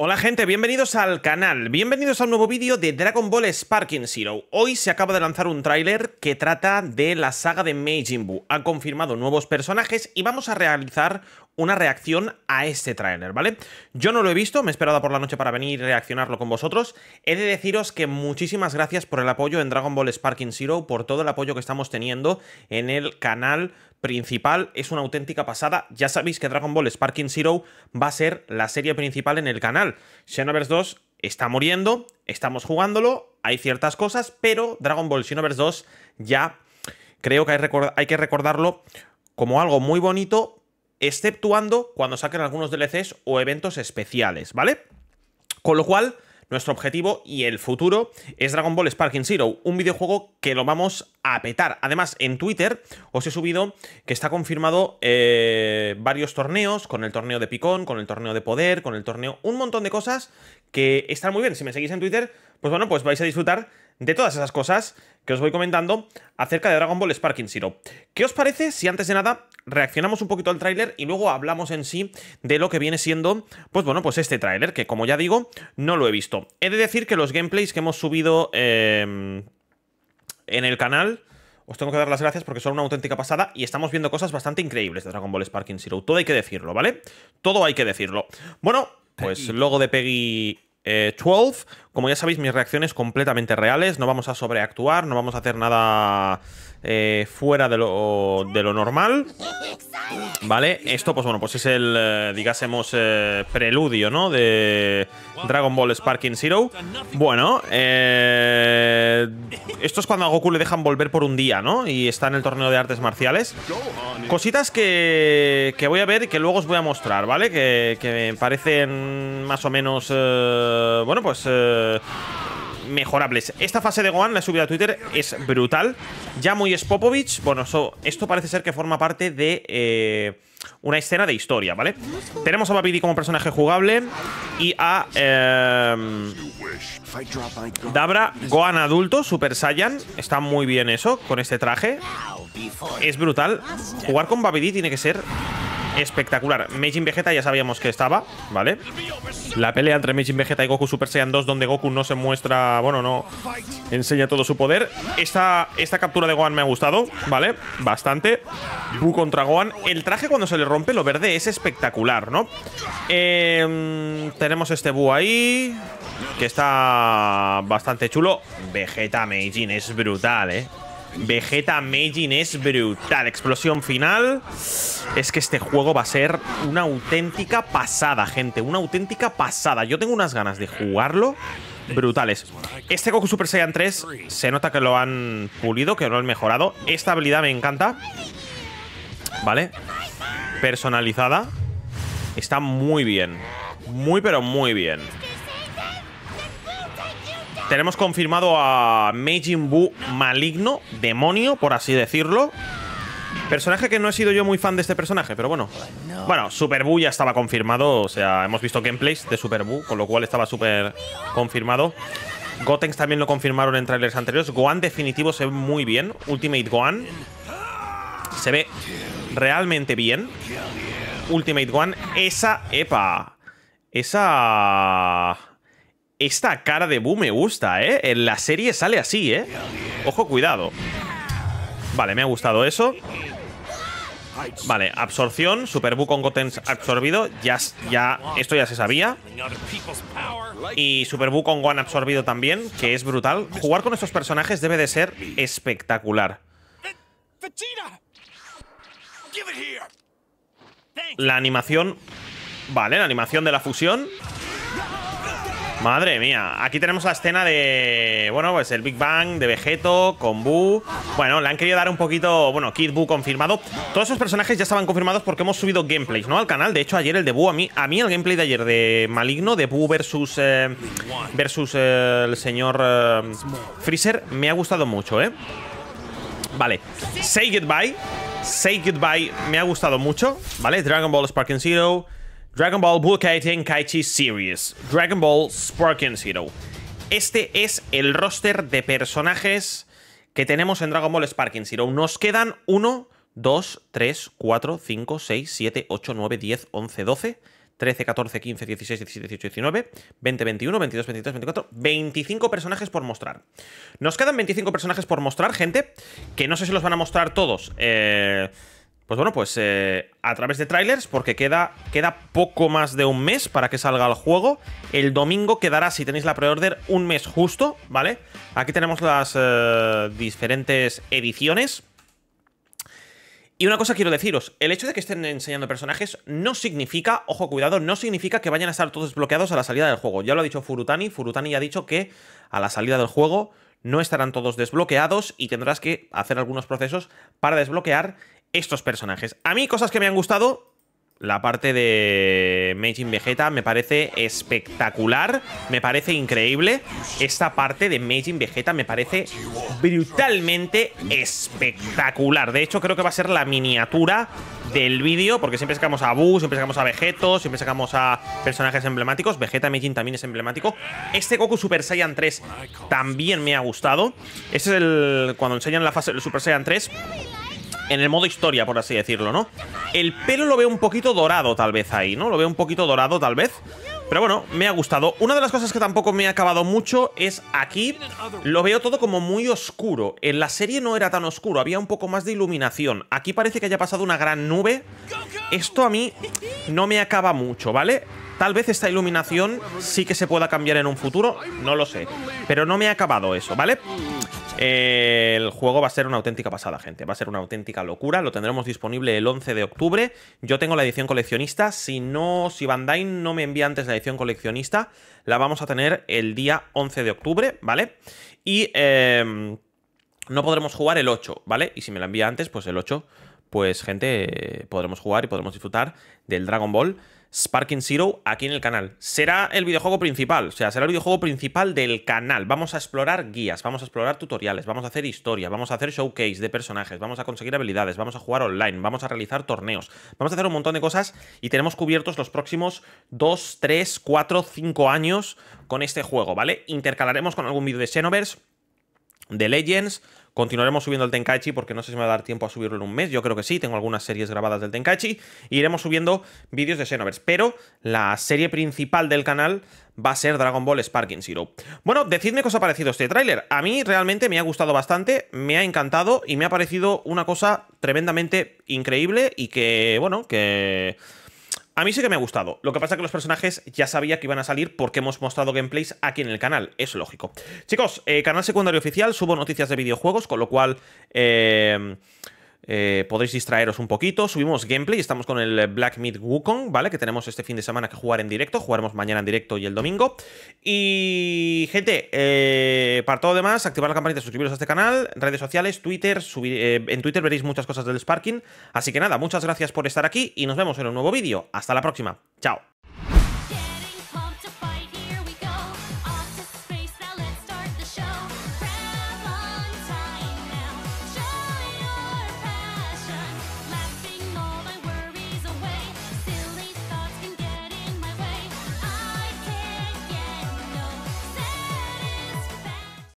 Hola gente, bienvenidos al canal, bienvenidos a un nuevo vídeo de Dragon Ball Sparking Zero. Hoy se acaba de lanzar un tráiler que trata de la saga de Majin Buu. Ha confirmado nuevos personajes y vamos a realizar una reacción a este trailer, ¿vale? Yo no lo he visto, me he esperado por la noche para venir y reaccionarlo con vosotros. He de deciros que muchísimas gracias por el apoyo en Dragon Ball Sparking Zero, por todo el apoyo que estamos teniendo en el canal principal es una auténtica pasada. Ya sabéis que Dragon Ball Sparking Zero va a ser la serie principal en el canal. Xenoverse 2 está muriendo, estamos jugándolo, hay ciertas cosas, pero Dragon Ball Xenoverse 2 ya creo que hay, hay que recordarlo como algo muy bonito, exceptuando cuando saquen algunos DLCs o eventos especiales, ¿vale? Con lo cual, nuestro objetivo y el futuro es Dragon Ball Sparking Zero, un videojuego que lo vamos a petar. Además, en Twitter os he subido que está confirmado eh, varios torneos, con el torneo de Picón, con el torneo de Poder, con el torneo... Un montón de cosas que están muy bien. Si me seguís en Twitter, pues bueno, pues vais a disfrutar de todas esas cosas que os voy comentando acerca de Dragon Ball Sparking Zero. ¿Qué os parece si antes de nada reaccionamos un poquito al tráiler y luego hablamos en sí de lo que viene siendo, pues bueno, pues este tráiler, que como ya digo, no lo he visto. He de decir que los gameplays que hemos subido em, en el canal... Os tengo que dar las gracias porque son una auténtica pasada y estamos viendo cosas bastante increíbles de Dragon Ball Sparking Zero. Todo hay que decirlo, ¿vale? Todo hay que decirlo. Bueno, pues luego de Peggy 12. Eh, Como ya sabéis, mis reacciones completamente reales, no vamos a sobreactuar, no vamos a hacer nada eh, fuera de lo, normal. ¿Vale? Esto, pues bueno, pues es el, eh, digásemos, eh, preludio, ¿no? De Dragon Ball Sparking Zero. Bueno, esto es cuando a Goku le dejan volver por un día, ¿no? Y está en el torneo de artes marciales. Cositas que, que voy a ver y que luego os voy a mostrar, ¿vale? Que, que me parecen más o menos, bueno, pues mejorables. Esta fase de Gohan, la subido a Twitter, es brutal. Ya muy Spopovich, bueno, esto parece ser que forma parte de eh, una escena de historia, ¿vale? Tenemos a Babidi como personaje jugable y a eh, Dabra, Gohan adulto, Super Saiyan. Está muy bien eso, con este traje. Es brutal. Jugar con Babidi tiene que ser espectacular. Meijin Vegeta ya sabíamos que estaba, ¿vale? La pelea entre Meijin Vegeta y Goku Super Saiyan 2 donde Goku no se muestra, bueno, no enseña todo su poder. Esta, esta captura de Gohan me ha gustado, ¿vale? Bastante. Bu contra Gohan. El traje cuando se le rompe lo verde es espectacular, ¿no? Em, tenemos este Bu ahí, que está bastante chulo. Vegeta Meijin es brutal, ¿eh? Vegeta Meijin es brutal. Explosión final. Es que este juego va a ser una auténtica pasada, gente. Una auténtica pasada. Yo tengo unas ganas de jugarlo brutales. Este Goku Super Saiyan 3 se nota que lo han pulido, que lo han mejorado. Esta habilidad me encanta. ¿Vale? Personalizada. Está muy bien. Muy, pero muy bien. Tenemos confirmado a Meijin Buu, maligno, demonio, por así decirlo. Personaje que no he sido yo muy fan de este personaje, pero bueno. Bueno, Super Buu ya estaba confirmado, o sea, hemos visto gameplays de Super Buu, con lo cual estaba súper confirmado. Gotenks también lo confirmaron en trailers anteriores. Gohan definitivo se ve muy bien. Ultimate Gohan se ve realmente bien. Ultimate Gohan, esa, epa, esa... Esta cara de Bu me gusta, ¿eh? En la serie sale así, ¿eh? Ojo, cuidado. Vale, me ha gustado eso. Vale, absorción, Super Bu con Goten absorbido, ya, ya, esto ya se sabía. Y Super Bu con Gohan absorbido también, que es brutal. Jugar con estos personajes debe de ser espectacular. La animación... Vale, la animación de la fusión Madre mía, aquí tenemos la escena de, bueno, pues el Big Bang, de Vegeto, con Boo. Bueno, le han querido dar un poquito, bueno, Kid Boo confirmado. Todos esos personajes ya estaban confirmados porque hemos subido gameplays, ¿no? Al canal, de hecho ayer el de Buu, a mí, a mí el gameplay de ayer de Maligno, de Boo versus, eh, versus eh, el señor eh, Freezer, me ha gustado mucho, ¿eh? Vale, Say Goodbye, Say Goodbye me ha gustado mucho, ¿vale? Dragon Ball Sparking Zero... Dragon Ball Budokai Tenkaichi Series, Dragon Ball Sparking Zero. Este es el roster de personajes que tenemos en Dragon Ball Sparking Zero. Nos quedan 1, 2, 3, 4, 5, 6, 7, 8, 9, 10, 11, 12, 13, 14, 15, 16, 17, 18, 19, 20, 21, 22, 23, 24, 25 personajes por mostrar. Nos quedan 25 personajes por mostrar, gente, que no sé si los van a mostrar todos. Eh pues bueno, pues eh, a través de trailers, porque queda, queda poco más de un mes para que salga el juego. El domingo quedará, si tenéis la pre-order, un mes justo, ¿vale? Aquí tenemos las eh, diferentes ediciones. Y una cosa quiero deciros, el hecho de que estén enseñando personajes no significa, ojo cuidado, no significa que vayan a estar todos desbloqueados a la salida del juego. Ya lo ha dicho Furutani, Furutani ya ha dicho que a la salida del juego no estarán todos desbloqueados y tendrás que hacer algunos procesos para desbloquear estos personajes. A mí, cosas que me han gustado, la parte de Meijin Vegeta me parece espectacular, me parece increíble. Esta parte de Meijin Vegeta me parece brutalmente espectacular. De hecho, creo que va a ser la miniatura del vídeo, porque siempre sacamos a Buu, siempre sacamos a Vegeto, siempre sacamos a personajes emblemáticos. Vegeta Meijin también es emblemático. Este Goku Super Saiyan 3 también me ha gustado. Este es el... cuando enseñan la fase del Super Saiyan 3 en el modo historia, por así decirlo, ¿no? El pelo lo veo un poquito dorado tal vez ahí, ¿no? Lo veo un poquito dorado tal vez. Pero bueno, me ha gustado. Una de las cosas que tampoco me ha acabado mucho es aquí lo veo todo como muy oscuro. En la serie no era tan oscuro, había un poco más de iluminación. Aquí parece que haya pasado una gran nube. Esto a mí no me acaba mucho, ¿vale? Tal vez esta iluminación sí que se pueda cambiar en un futuro, no lo sé. Pero no me ha acabado eso, ¿vale? el juego va a ser una auténtica pasada, gente. Va a ser una auténtica locura. Lo tendremos disponible el 11 de octubre. Yo tengo la edición coleccionista. Si no, si Bandai no me envía antes la edición coleccionista, la vamos a tener el día 11 de octubre, ¿vale? Y em, no podremos jugar el 8, ¿vale? Y si me la envía antes, pues el 8, pues gente, eh, podremos jugar y podremos disfrutar del Dragon Ball. Sparking Zero aquí en el canal. Será el videojuego principal, o sea, será el videojuego principal del canal. Vamos a explorar guías, vamos a explorar tutoriales, vamos a hacer historia, vamos a hacer showcase de personajes, vamos a conseguir habilidades, vamos a jugar online, vamos a realizar torneos, vamos a hacer un montón de cosas y tenemos cubiertos los próximos 2, 3, 4, 5 años con este juego, ¿vale? Intercalaremos con algún vídeo de Xenoverse, de Legends, Continuaremos subiendo el Tenkaichi porque no sé si me va a dar tiempo a subirlo en un mes. Yo creo que sí, tengo algunas series grabadas del Tenkaichi. E iremos subiendo vídeos de Xenoverse. Pero la serie principal del canal va a ser Dragon Ball Sparking Zero. Bueno, decidme qué os ha parecido este tráiler. A mí realmente me ha gustado bastante, me ha encantado y me ha parecido una cosa tremendamente increíble y que, bueno, que... A mí sí que me ha gustado. Lo que pasa es que los personajes ya sabía que iban a salir porque hemos mostrado gameplays aquí en el canal. Es lógico. Chicos, eh, canal secundario oficial, subo noticias de videojuegos, con lo cual... Eh, eh, Podéis distraeros un poquito. Subimos gameplay, estamos con el Black Myth Wukong, ¿vale? Que tenemos este fin de semana que jugar en directo. Jugaremos mañana en directo y el domingo. Y, gente, eh, para todo lo demás, activar la campanita, suscribiros a este canal, redes sociales, Twitter. Eh, en Twitter veréis muchas cosas del Sparking. Así que nada, muchas gracias por estar aquí y nos vemos en un nuevo vídeo. Hasta la próxima. Chao.